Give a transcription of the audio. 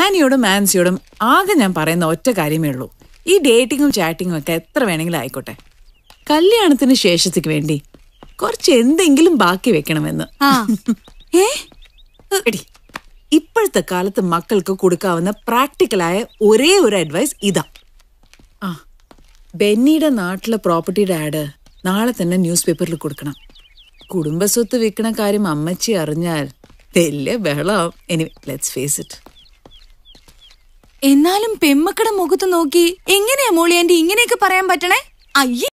ആനിയോടും മാൻസിയോടും ആകെ ഞാൻ പറയുന്ന ഒറ്റ കാര്യമേ ഉള്ളൂ ഈ ഡേറ്റിങ്ങും ചാറ്റിങ്ങും ഒക്കെ എത്ര വേണമെങ്കിലും ആയിക്കോട്ടെ കല്യാണത്തിന് ശേഷത്തേക്ക് വേണ്ടി കുറച്ച് എന്തെങ്കിലും ബാക്കി വെക്കണമെന്ന് ഇപ്പോഴത്തെ കാലത്ത് മക്കൾക്ക് കൊടുക്കാവുന്ന പ്രാക്ടിക്കലായ ഒരേ ഒരു അഡ്വൈസ് ഇതാ ആ ബെന്നിയുടെ നാട്ടിലെ പ്രോപ്പർട്ടിയുടെ ആഡ് നാളെ തന്നെ ന്യൂസ് പേപ്പറിൽ കൊടുക്കണം കുടുംബസ്വത്ത് വിൽക്കണ കാര്യം അമ്മച്ചി അറിഞ്ഞാൽ വലിയ ബഹളം എനിവേ ലെറ്റ്സ് ഫേസ് ഇറ്റ് എന്നാലും പെമ്മക്കട മുഖത്ത് നോക്കി എങ്ങനെയാ മോളി എന്റെ ഇങ്ങനെയൊക്കെ പറയാൻ പറ്റണേ അയ്യേ